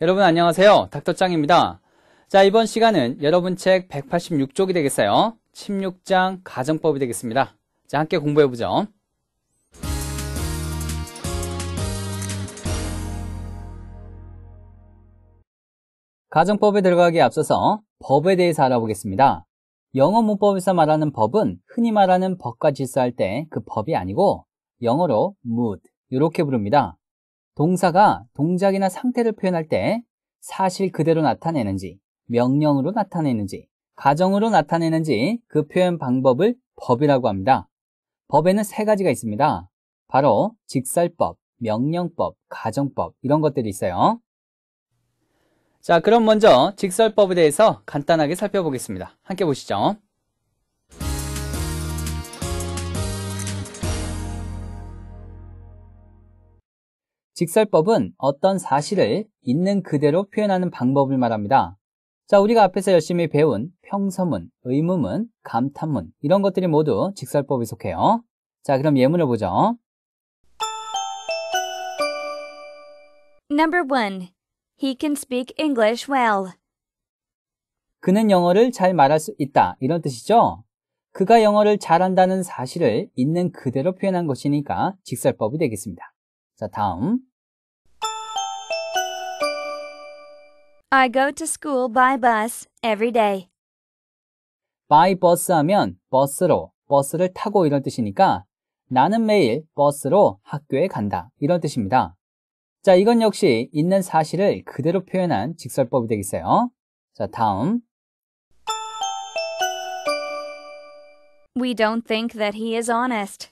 여러분 안녕하세요. 닥터짱입니다. 자, 이번 시간은 여러분 책 186쪽이 되겠어요. 16장 가정법이 되겠습니다. 자, 함께 공부해보죠. 가정법에 들어가기에 앞서서 법에 대해서 알아보겠습니다. 영어 문법에서 말하는 법은 흔히 말하는 법과 질서할 때 그 법이 아니고 영어로 mood 이렇게 부릅니다. 동사가 동작이나 상태를 표현할 때 사실 그대로 나타내는지, 명령으로 나타내는지, 가정으로 나타내는지 그 표현 방법을 법이라고 합니다. 법에는 세 가지가 있습니다. 바로 직설법, 명령법, 가정법 이런 것들이 있어요. 자, 그럼 먼저 직설법에 대해서 간단하게 살펴보겠습니다. 함께 보시죠. 직설법은 어떤 사실을 있는 그대로 표현하는 방법을 말합니다. 자, 우리가 앞에서 열심히 배운 평서문, 의문문, 감탄문 이런 것들이 모두 직설법에 속해요. 자, 그럼 예문을 보죠. Number 1. He can speak English well. 그는 영어를 잘 말할 수 있다. 이런 뜻이죠. 그가 영어를 잘한다는 사실을 있는 그대로 표현한 것이니까 직설법이 되겠습니다. 자, 다음. I go to school by bus every day. by 버스 하면 버스로, 버스를 타고 이런 뜻이니까 나는 매일 버스로 학교에 간다. 이런 뜻입니다. 자, 이건 역시 있는 사실을 그대로 표현한 직설법이 되겠어요. 자, 다음. We don't think that he is honest.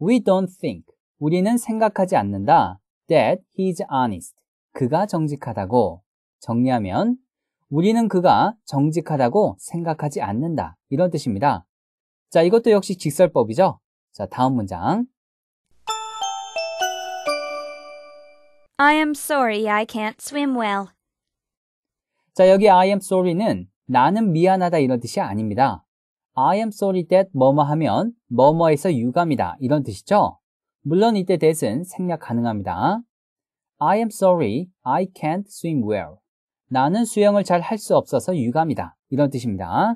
We don't think. 우리는 생각하지 않는다. That he's honest. 그가 정직하다고. 정리하면 우리는 그가 정직하다고 생각하지 않는다. 이런 뜻입니다. 자, 이것도 역시 직설법이죠. 자, 다음 문장. I am sorry I can't swim well. 자, 여기 I am sorry는 나는 미안하다 이런 뜻이 아닙니다. I am sorry that 뭐뭐 하면 뭐뭐에서 유감이다 이런 뜻이죠. 물론 이때 that은 생략 가능합니다. I am sorry, I can't swim well. 나는 수영을 잘 할 수 없어서 유감이다. 이런 뜻입니다.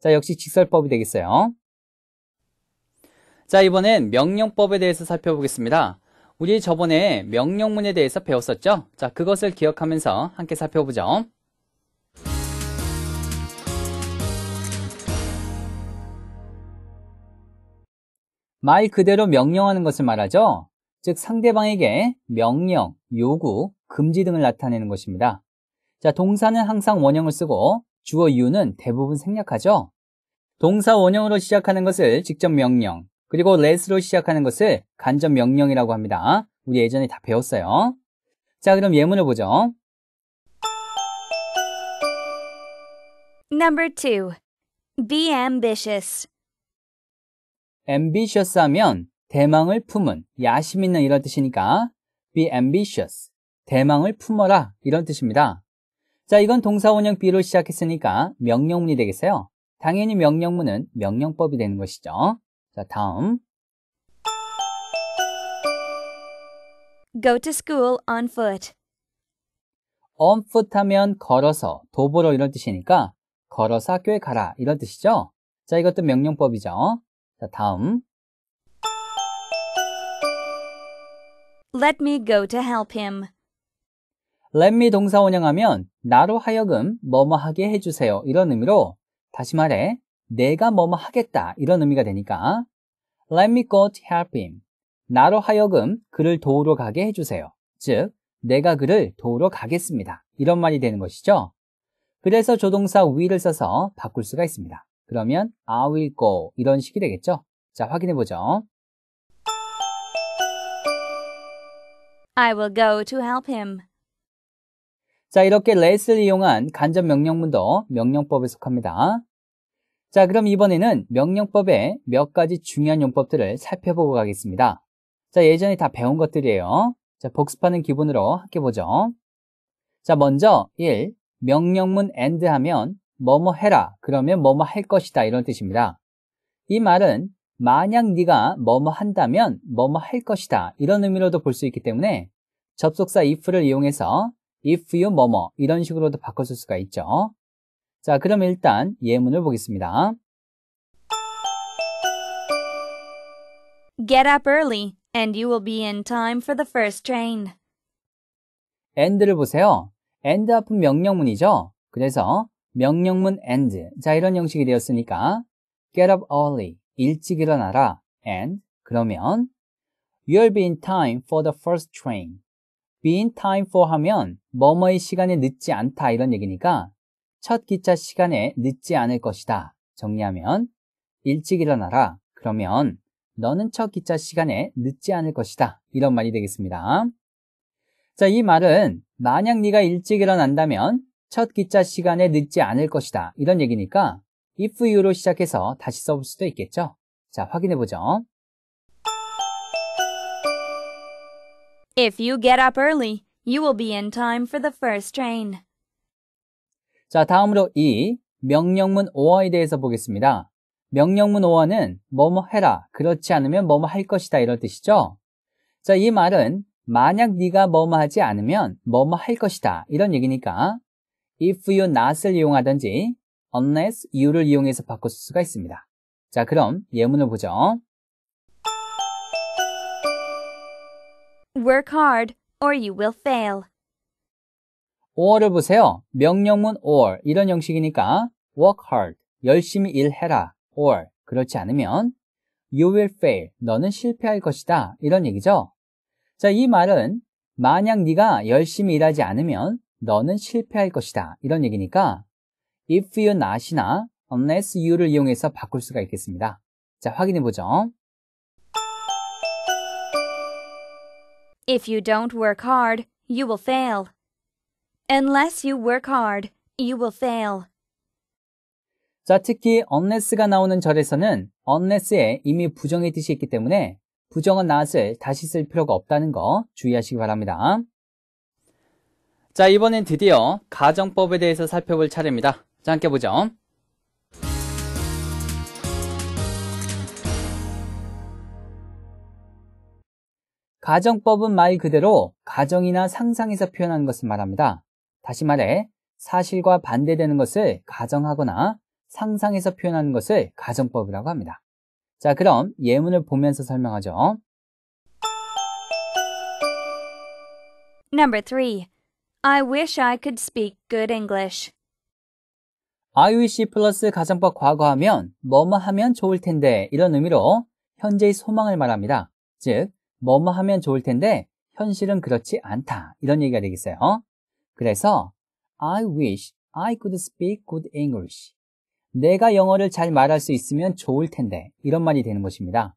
자, 역시 직설법이 되겠어요. 자, 이번엔 명령법에 대해서 살펴보겠습니다. 우리 저번에 명령문에 대해서 배웠었죠? 자, 그것을 기억하면서 함께 살펴보죠. 말 그대로 명령하는 것을 말하죠. 즉 상대방에게 명령, 요구, 금지 등을 나타내는 것입니다. 자, 동사는 항상 원형을 쓰고 주어 이유는 대부분 생략하죠. 동사 원형으로 시작하는 것을 직접 명령, 그리고 less로 시작하는 것을 간접 명령이라고 합니다. 우리 예전에 다 배웠어요. 자, 그럼 예문을 보죠. Number 2. Be ambitious. ambitious 하면 대망을 품은, 야심 있는 이런 뜻이니까 be ambitious, 대망을 품어라 이런 뜻입니다. 자, 이건 동사 원형 be로 시작했으니까 명령문이 되겠어요. 당연히 명령문은 명령법이 되는 것이죠. 자, 다음. Go to school on foot. on foot 하면 걸어서, 도보로 이런 뜻이니까 걸어서 학교에 가라 이런 뜻이죠. 자, 이것도 명령법이죠. 자, 다음. Let me go to help him. Let me 동사 원형하면 나로 하여금 뭐뭐 하게 해주세요. 이런 의미로 다시 말해 내가 뭐뭐 하겠다 이런 의미가 되니까 Let me go to help him. 나로 하여금 그를 도우러 가게 해주세요. 즉, 내가 그를 도우러 가겠습니다. 이런 말이 되는 것이죠. 그래서 조동사 위를 써서 바꿀 수가 있습니다. 그러면 I will go 이런 식이 되겠죠? 자, 확인해 보죠. I will go to help him. 자, 이렇게 let을 이용한 간접 명령문도 명령법에 속합니다. 자, 그럼 이번에는 명령법의 몇 가지 중요한 용법들을 살펴보고 가겠습니다. 자, 예전에 다 배운 것들이에요. 자, 복습하는 기분으로 함께 보죠. 자, 먼저 1. 명령문 and 하면 뭐뭐 해라 그러면 뭐뭐 할 것이다 이런 뜻입니다. 이 말은 만약 네가 뭐뭐 한다면 뭐뭐 할 것이다 이런 의미로도 볼 수 있기 때문에 접속사 if를 이용해서 if you 뭐뭐 이런 식으로도 바꿔 쓸 수가 있죠. 자, 그럼 일단 예문을 보겠습니다. Get up early and you will be in time for the first train. and를 보세요. and 앞은 명령문이죠. 그래서 명령문 and. 자, 이런 형식이 되었으니까 get up early. 일찍 일어나라. and 그러면 you'll be in time for the first train. be in time for 하면 뭐뭐의 시간에 늦지 않다 이런 얘기니까 첫 기차 시간에 늦지 않을 것이다. 정리하면 일찍 일어나라. 그러면 너는 첫 기차 시간에 늦지 않을 것이다. 이런 말이 되겠습니다. 자, 이 말은 만약 네가 일찍 일어난다면 첫 기자 시간에 늦지 않을 것이다. 이런 얘기니까 if you로 시작해서 다시 써볼 수도 있겠죠. 자, 확인해 보죠. If you get up early, you will be in time for the first train. 자, 다음으로 이 명령문 5어에 대해서 보겠습니다. 명령문 5어는 뭐 뭐 해라, 그렇지 않으면 뭐 뭐 할 것이다 이럴 뜻이죠. 자, 이 말은 만약 네가 뭐 뭐 하지 않으면 뭐 뭐 할 것이다 이런 얘기니까 if you not을 이용하든지 unless you를 이용해서 바꿀 수가 있습니다. 자, 그럼 예문을 보죠. Work hard or you will fail. or를 보세요. 명령문 or 이런 형식이니까 work hard, 열심히 일해라 or 그렇지 않으면 you will fail, 너는 실패할 것이다 이런 얘기죠. 자, 이 말은 만약 네가 열심히 일하지 않으면 너는 실패할 것이다. 이런 얘기니까 if you not이나 unless you를 이용해서 바꿀 수가 있겠습니다. 자, 확인해 보죠. If you don't work hard, you will fail. Unless you work hard, you will fail. 자, 특히 unless가 나오는 절에서는 unless에 이미 부정의 뜻이 있기 때문에 부정은 not을 다시 쓸 필요가 없다는 거 주의하시기 바랍니다. 자, 이번엔 드디어 가정법에 대해서 살펴볼 차례입니다. 자, 함께 보죠. 가정법은 말 그대로 가정이나 상상에서 표현하는 것을 말합니다. 다시 말해, 사실과 반대되는 것을 가정하거나 상상에서 표현하는 것을 가정법이라고 합니다. 자, 그럼 예문을 보면서 설명하죠. Number 3. I wish I could speak good English. I wish 플러스 가정법 과거하면 뭐뭐 하면 좋을 텐데 이런 의미로 현재의 소망을 말합니다. 즉, 뭐뭐 하면 좋을 텐데 현실은 그렇지 않다. 이런 얘기가 되겠어요. 그래서 I wish I could speak good English. 내가 영어를 잘 말할 수 있으면 좋을 텐데. 이런 말이 되는 것입니다.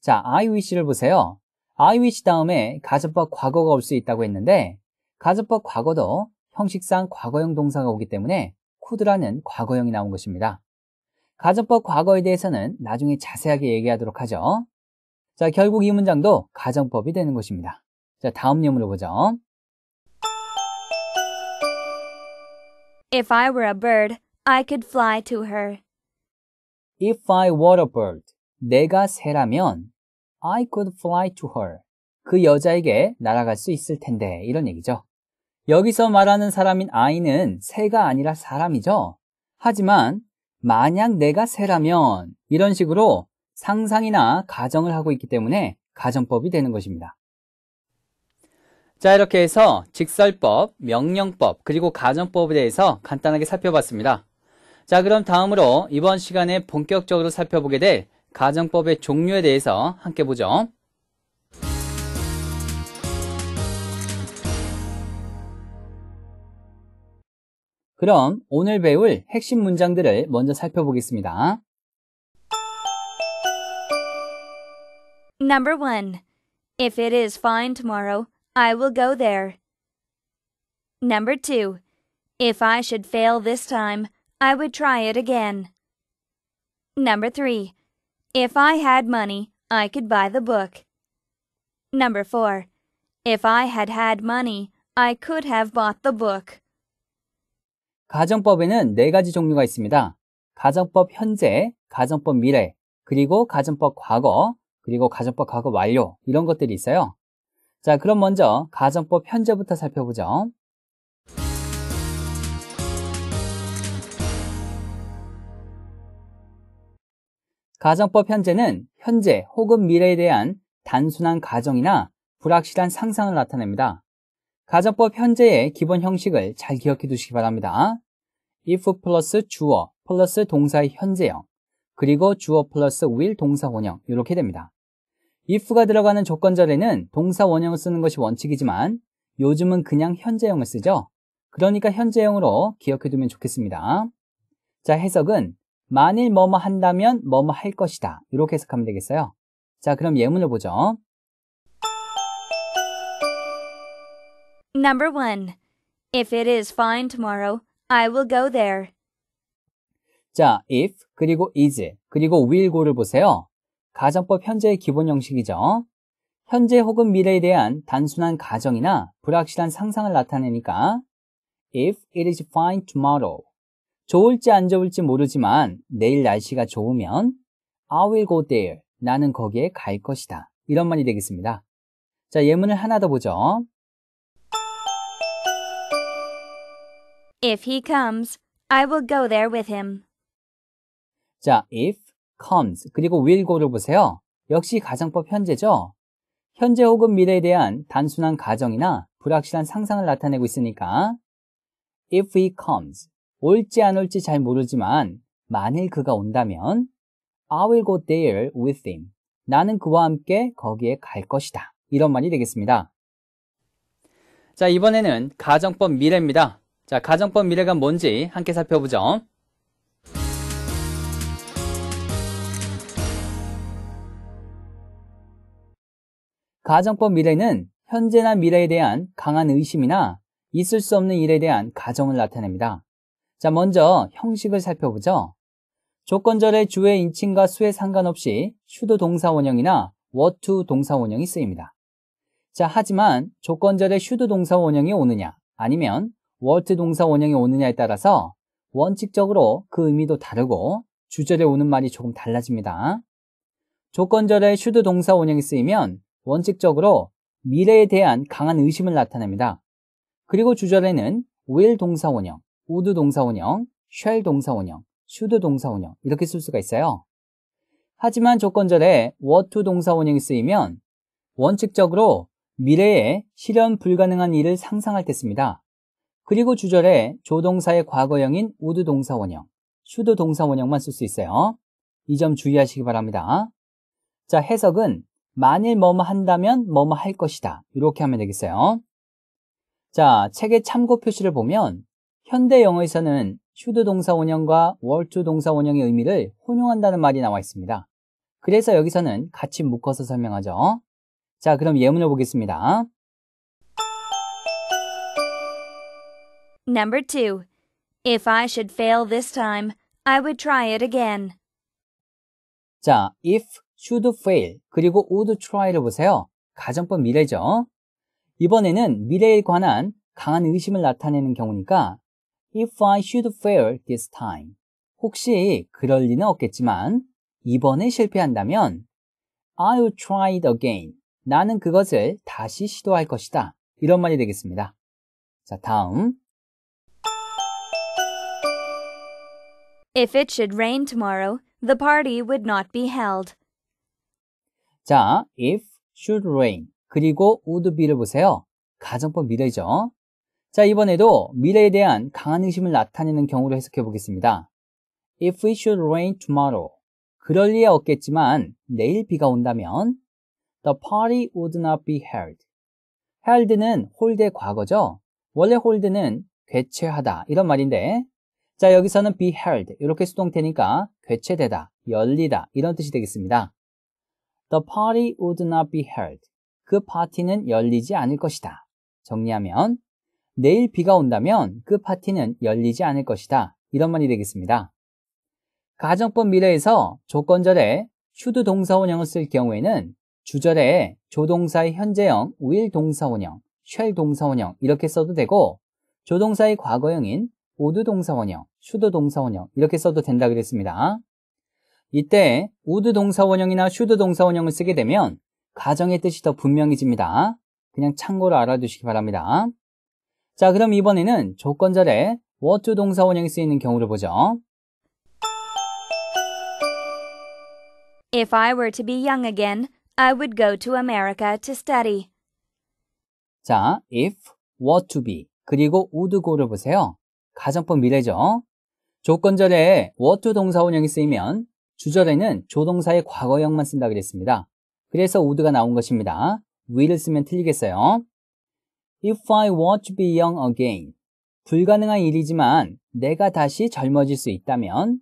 자, I wish를 보세요. I wish 다음에 가정법 과거가 올 수 있다고 했는데 가수법 과거도 형식상 과거형 동사가 오기 때문에 쿠드라는 과거형이 나온 것입니다. 가정법 과거에 대해서는 나중에 자세하게 얘기하도록 하죠. 자, 결국 이 문장도 가정법이 되는 것입니다. 자, 다음 예문을 보죠. If I were a bird, I could fly to her. If I were a bird, 내가 새라면 I could fly to her. 그 여자에게 날아갈 수 있을 텐데 이런 얘기죠. 여기서 말하는 사람인 아이는 새가 아니라 사람이죠. 하지만 만약 내가 새라면 이런 식으로 상상이나 가정을 하고 있기 때문에 가정법이 되는 것입니다. 자, 이렇게 해서 직설법, 명령법, 그리고 가정법에 대해서 간단하게 살펴봤습니다. 자, 그럼 다음으로 이번 시간에 본격적으로 살펴보게 될 가정법의 종류에 대해서 함께 보죠. 그럼 오늘 배울 핵심 문장들을 먼저 살펴보겠습니다. Number 1. If it is fine tomorrow, I will go there. Number 2. If I should fail this time, I would try it again. Number 3. If I had money, I could buy the book. Number 4. If I had had money, I could have bought the book. 가정법에는 네 가지 종류가 있습니다. 가정법 현재, 가정법 미래, 그리고 가정법 과거, 그리고 가정법 과거 완료 이런 것들이 있어요. 자, 그럼 먼저 가정법 현재부터 살펴보죠. 가정법 현재는 현재 혹은 미래에 대한 단순한 가정이나 불확실한 상상을 나타냅니다. 가정법 현재의 기본 형식을 잘 기억해 두시기 바랍니다. if 플러스 주어 플러스 동사의 현재형 그리고 주어 플러스 will 동사 원형 이렇게 됩니다. if가 들어가는 조건절에는 동사 원형을 쓰는 것이 원칙이지만 요즘은 그냥 현재형을 쓰죠. 그러니까 현재형으로 기억해 두면 좋겠습니다. 자 해석은 만일 뭐뭐 한다면 뭐뭐 할 것이다 이렇게 해석하면 되겠어요. 자 그럼 예문을 보죠. Number one. If it is fine tomorrow, I will go there. 자, if 그리고 is 그리고 will고를 보세요. 가정법 현재의 기본 형식이죠. 현재 혹은 미래에 대한 단순한 가정이나 불확실한 상상을 나타내니까 if it is fine tomorrow 좋을지 안 좋을지 모르지만 내일 날씨가 좋으면 I will go there 나는 거기에 갈 것이다 이런 말이 되겠습니다. 자 예문을 하나 더 보죠. If he comes, I will go there with him. 자, if comes 그리고 will고를 보세요. 역시 가정법 현재죠. 현재 혹은 미래에 대한 단순한 가정이나 불확실한 상상을 나타내고 있으니까 if he comes 올지 안 올지 잘 모르지만 만일 그가 온다면 I will go there with him. 나는 그와 함께 거기에 갈 것이다. 이런 말이 되겠습니다. 자, 이번에는 가정법 미래입니다. 자, 가정법 미래가 뭔지 함께 살펴보죠. 가정법 미래는 현재나 미래에 대한 강한 의심이나 있을 수 없는 일에 대한 가정을 나타냅니다. 자, 먼저 형식을 살펴보죠. 조건절의 주의 인칭과 수에 상관없이 슈드 동사원형이나 워투 동사원형이 쓰입니다. 자, 하지만 조건절의 슈드 동사원형이 오느냐, 아니면 what 동사 원형이 오느냐에 따라서 원칙적으로 그 의미도 다르고 주절에 오는 말이 조금 달라집니다. 조건절에 should 동사 원형이 쓰이면 원칙적으로 미래에 대한 강한 의심을 나타냅니다. 그리고 주절에는 will 동사 원형, would 동사 원형, shall 동사 원형, should 동사 원형 이렇게 쓸 수가 있어요. 하지만 조건절에 what to 동사 원형이 쓰이면 원칙적으로 미래에 실현 불가능한 일을 상상할 때 씁니다. 그리고 주절에 조동사의 과거형인 우드 동사 원형, 슈드 동사 원형만 쓸 수 있어요. 이 점 주의하시기 바랍니다. 자, 해석은 만일 뭐뭐 한다면 뭐뭐 할 것이다. 이렇게 하면 되겠어요. 자, 책의 참고 표시를 보면 현대 영어에서는 슈드 동사 원형과 월투 동사 원형의 의미를 혼용한다는 말이 나와 있습니다. 그래서 여기서는 같이 묶어서 설명하죠. 자, 그럼 예문을 보겠습니다. Number two, if I should fail this time, I would try it again. 자, if, should fail, 그리고 would try를 보세요. 가정법 미래죠. 이번에는 미래에 관한 강한 의심을 나타내는 경우니까 if I should fail this time. 혹시 그럴 리는 없겠지만 이번에 실패한다면 I'll try it again. 나는 그것을 다시 시도할 것이다. 이런 말이 되겠습니다. 자, 다음. If it should rain tomorrow, the party would not be held. 자, if should rain 그리고 would be를 보세요. 가정법 미래죠. 자, 이번에도 미래에 대한 강한 의심을 나타내는 경우로 해석해 보겠습니다. If it should rain tomorrow. 그럴 리야 없겠지만 내일 비가 온다면 the party would not be held. held는 홀드의 과거죠. 원래 홀드는 괴체하다 이런 말인데 자, 여기서는 be held 이렇게 수동태니까 괴체되다, 열리다 이런 뜻이 되겠습니다. The party would not be held. 그 파티는 열리지 않을 것이다. 정리하면 내일 비가 온다면 그 파티는 열리지 않을 것이다. 이런 말이 되겠습니다. 가정법 미래에서 조건절에 should 동사원형을 쓸 경우에는 주절에 조동사의 현재형, will 동사원형, shall 동사원형 이렇게 써도 되고 조동사의 과거형인 우드 동사원형, 슈드 동사원형 이렇게 써도 된다 그랬습니다. 이때 우드 동사원형이나 슈드 동사원형을 쓰게 되면 가정의 뜻이 더 분명해집니다. 그냥 참고로 알아두시기 바랍니다. 자, 그럼 이번에는 조건절에 what to 동사원형이 쓰이는 경우를 보죠. If I were to be young again, I would go to America to study. 자, if, what to be, 그리고 would go를 보세요. 가정법 미래죠. 조건절에 what 동사원형이 쓰이면 주절에는 조동사의 과거형만 쓴다 그랬습니다. 그래서 w o u l d 가 나온 것입니다. will을 쓰면 틀리겠어요. If I w a n t to be young again. 불가능한 일이지만 내가 다시 젊어질 수 있다면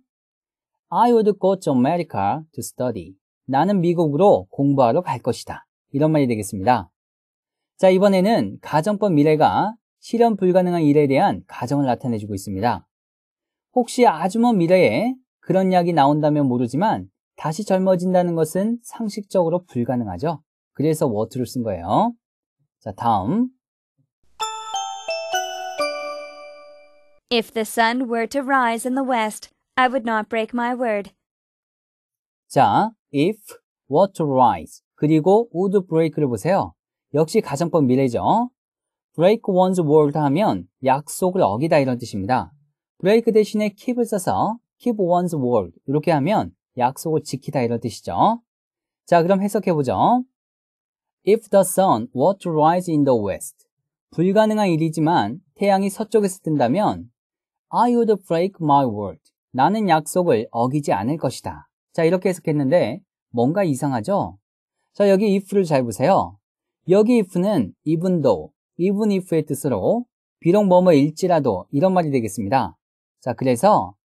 I would go to America to study. 나는 미국으로 공부하러 갈 것이다. 이런 말이 되겠습니다. 자, 이번에는 가정법 미래가 실현 불가능한 일에 대한 가정을 나타내주고 있습니다. 혹시 아주 먼 미래에 그런 약이 나온다면 모르지만 다시 젊어진다는 것은 상식적으로 불가능하죠. 그래서 워트를 쓴 거예요. 자, 다음. If the sun were to rise in the west, I would not break my word. 자, if, were to rise, 그리고 would break를 보세요. 역시 가정법 미래죠. break one's word 하면 약속을 어기다 이런 뜻입니다. break 대신에 keep을 써서 keep one's word 이렇게 하면 약속을 지키다 이런 뜻이죠. 자, 그럼 해석해 보죠. If the sun were to rise in the west, 불가능한 일이지만 태양이 서쪽에서 뜬다면 I would break my word. 나는 약속을 어기지 않을 것이다. 자, 이렇게 해석했는데 뭔가 이상하죠? 자, 여기 if를 잘 보세요. 여기 if는 even though, even if의 뜻으로 비록 뭐뭐일지라도 이런 말이 되겠습니다. 자, 그래서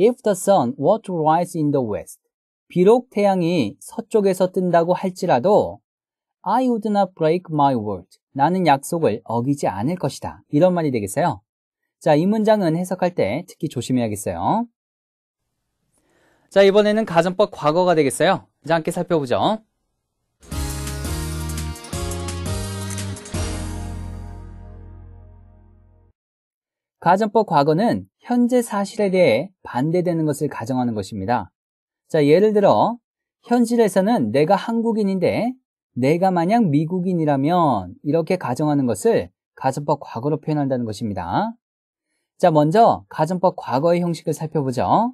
if the sun were to rise in the west 비록 태양이 서쪽에서 뜬다고 할지라도 I would not break my word. 나는 약속을 어기지 않을 것이다. 이런 말이 되겠어요. 자, 이 문장은 해석할 때 특히 조심해야겠어요. 자, 이번에는 가정법 과거가 되겠어요. 이제 함께 살펴보죠. 가정법 과거는 현재 사실에 대해 반대되는 것을 가정하는 것입니다. 자, 예를 들어, 현실에서는 내가 한국인인데 내가 만약 미국인이라면 이렇게 가정하는 것을 가정법 과거로 표현한다는 것입니다. 자, 먼저 가정법 과거의 형식을 살펴보죠.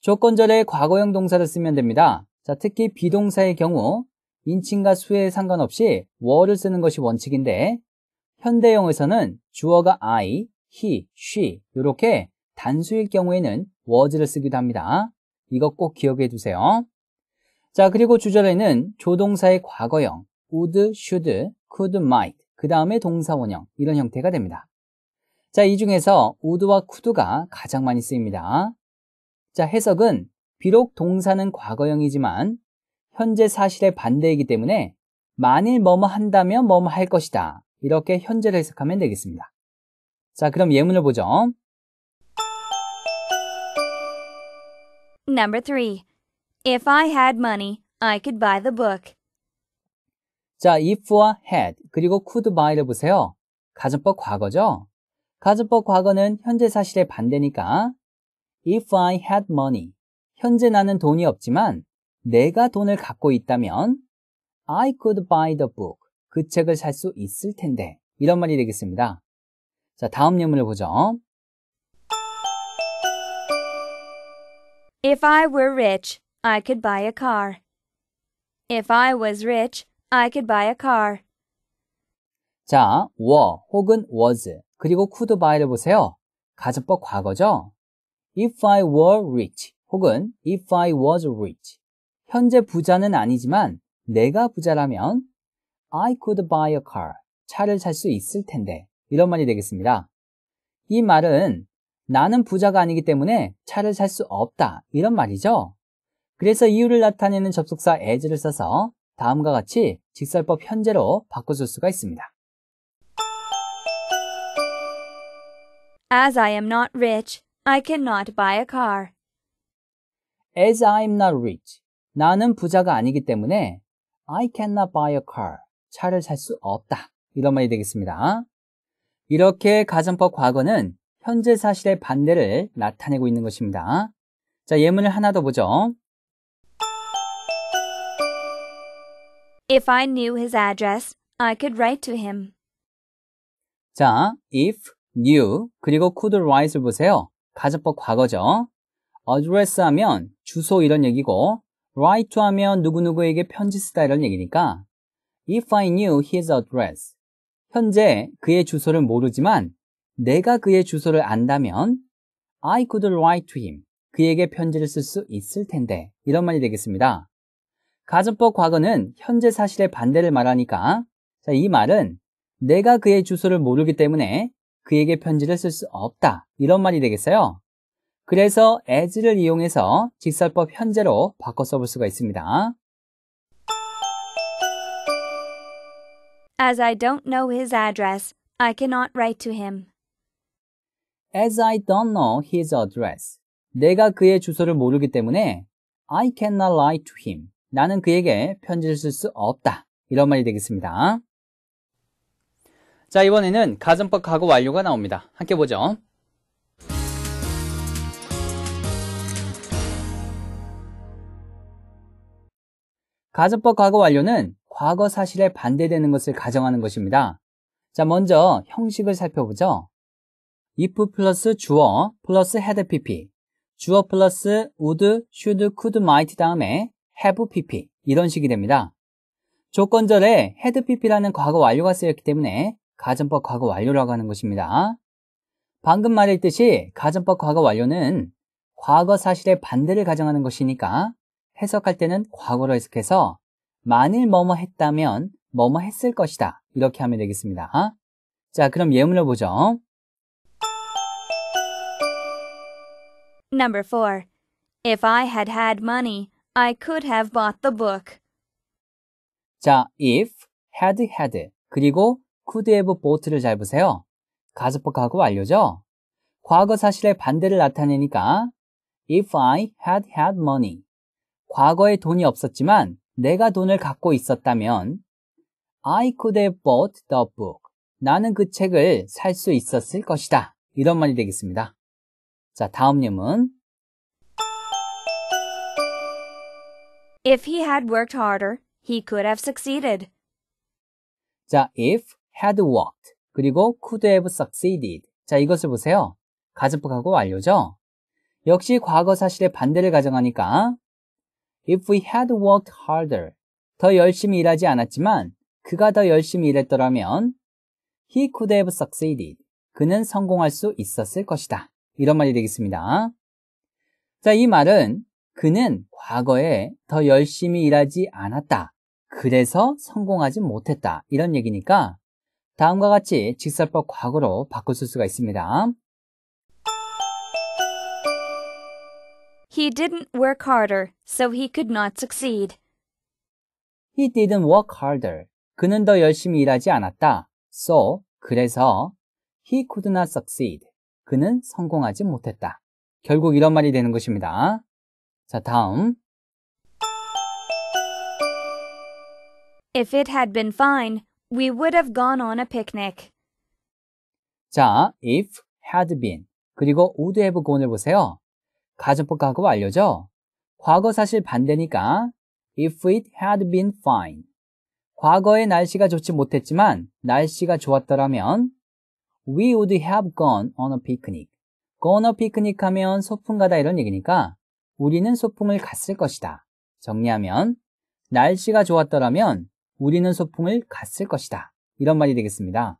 조건절의 과거형 동사를 쓰면 됩니다. 자, 특히 비동사의 경우 인칭과 수에 상관없이 w 를 쓰는 것이 원칙인데 현대형에서는 주어가 I, he, she 이렇게 단수일 경우에는 was를 쓰기도 합니다. 이거 꼭 기억해 두세요. 자, 그리고 주절에는 조동사의 과거형 would, should, could, might 그 다음에 동사원형 이런 형태가 됩니다. 자, 이 중에서 would와 could가 가장 많이 쓰입니다. 자, 해석은 비록 동사는 과거형이지만 현재 사실의 반대이기 때문에 만일 뭐뭐 한다면 뭐뭐 할 것이다. 이렇게 현재를 해석하면 되겠습니다. 자, 그럼 예문을 보죠. Number 3. If I had money, I could buy the book. 자, if와 had 그리고 could buy를 보세요. 가정법 과거죠? 가정법 과거는 현재 사실의 반대니까 if I had money 현재 나는 돈이 없지만 내가 돈을 갖고 있다면 I could buy the book 그 책을 살 수 있을 텐데 이런 말이 되겠습니다. 자, 다음 예문을 보죠. If I were rich, I could buy a car. If I was rich, I could buy a car. 자, were 혹은 was 그리고 could buy를 보세요. 가정법 과거죠. If I were rich 혹은 if I was rich 현재 부자는 아니지만 내가 부자라면 I could buy a car 차를 살 수 있을 텐데 이런 말이 되겠습니다. 이 말은 나는 부자가 아니기 때문에 차를 살 수 없다 이런 말이죠. 그래서 이유를 나타내는 접속사 as를 써서 다음과 같이 직설법 현재로 바꿔줄 수가 있습니다. As I am not rich, I cannot buy a car. As I'm not rich, 나는 부자가 아니기 때문에 I cannot buy a car, 차를 살 수 없다. 이런 말이 되겠습니다. 이렇게 가정법 과거는 현재 사실의 반대를 나타내고 있는 것입니다. 자, 예문을 하나 더 보죠. If I knew his address, I could write to him. 자, if, knew, 그리고 could write를 보세요. 가정법 과거죠. address 하면 주소 이런 얘기고 write 하면 누구누구에게 편지 쓰다 이런 얘기니까 if I knew his address, 현재 그의 주소를 모르지만 내가 그의 주소를 안다면 I could write to him. 그에게 편지를 쓸 수 있을 텐데. 이런 말이 되겠습니다. 가정법 과거는 현재 사실의 반대를 말하니까 자, 이 말은 내가 그의 주소를 모르기 때문에 그에게 편지를 쓸 수 없다. 이런 말이 되겠어요. 그래서 as를 이용해서 직설법 현재로 바꿔 써볼 수가 있습니다. As I don't know his address, I cannot write to him. As I don't know his address. 내가 그의 주소를 모르기 때문에 I cannot write to him. 나는 그에게 편지를 쓸 수 없다. 이런 말이 되겠습니다. 자, 이번에는 가정법 과거 완료가 나옵니다. 함께 보죠. 가정법 과거 완료는 과거 사실에 반대되는 것을 가정하는 것입니다. 자, 먼저 형식을 살펴보죠. if 플러스 주어 플러스 had e pp 주어 플러스 would, should, could, might 다음에 have pp 이런 식이 됩니다. 조건절에 had e pp라는 과거 완료가 쓰였기 때문에 가정법 과거 완료라고 하는 것입니다. 방금 말했듯이 가정법 과거 완료는 과거 사실의 반대를 가정하는 것이니까 해석할 때는 과거로 해석해서 만일 뭐뭐 했다면 뭐뭐 했을 것이다. 이렇게 하면 되겠습니다. 자, 그럼 예문을 보죠. Number 4. If I had had money, I could have bought the book. 자, if, had, had, 그리고 could have bought를 잘 보세요. 가습복하고 완료죠? 과거 사실의 반대를 나타내니까 if I had had money, 과거에 돈이 없었지만 내가 돈을 갖고 있었다면 I could have bought the book. 나는 그 책을 살 수 있었을 것이다. 이런 말이 되겠습니다. 자, 다음 예문. If he had worked harder, he could have succeeded. 자, if had worked 그리고 could have succeeded. 자, 이것을 보세요. 가접하고 완료죠? 역시 과거 사실의 반대를 가정하니까 If we had worked harder. 더 열심히 일하지 않았지만 그가 더 열심히 일했더라면 He could have succeeded. 그는 성공할 수 있었을 것이다. 이런 말이 되겠습니다. 자, 이 말은 그는 과거에 더 열심히 일하지 않았다. 그래서 성공하지 못했다. 이런 얘기니까 다음과 같이 직설법 과거로 바꿔 쓸 수가 있습니다. He didn't work harder, so he could not succeed. He didn't work harder. 그는 더 열심히 일하지 않았다. So, 그래서 he could not succeed. 그는 성공하지 못했다. 결국 이런 말이 되는 것입니다. 자, 다음. If it had been fine, we would have gone on a picnic. 자, if had been 그리고 would have gone을 보세요. 가정법 과거 완료죠? 과거 사실 반대니까 if it had been fine. 과거의 날씨가 좋지 못했지만 날씨가 좋았더라면 we would have gone on a picnic. gone a picnic 하면 소풍 가다 이런 얘기니까 우리는 소풍을 갔을 것이다. 정리하면 날씨가 좋았더라면 우리는 소풍을 갔을 것이다. 이런 말이 되겠습니다.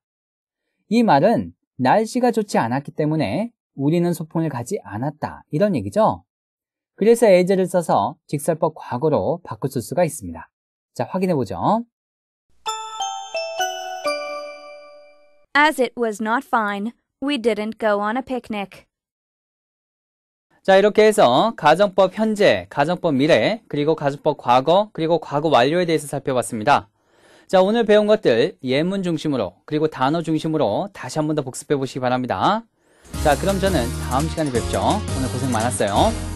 이 말은 날씨가 좋지 않았기 때문에 우리는 소풍을 가지 않았다. 이런 얘기죠. 그래서 예제를 써서 직설법 과거로 바꿀 수가 있습니다. 자, 확인해 보죠. As it was not fine, we didn't go on a picnic. 자, 이렇게 해서 가정법 현재, 가정법 미래, 그리고 가정법 과거, 그리고 과거 완료에 대해서 살펴봤습니다. 자, 오늘 배운 것들 예문 중심으로, 그리고 단어 중심으로 다시 한 번 더 복습해 보시기 바랍니다. 자, 그럼 저는 다음 시간에 뵙죠. 오늘 고생 많았어요.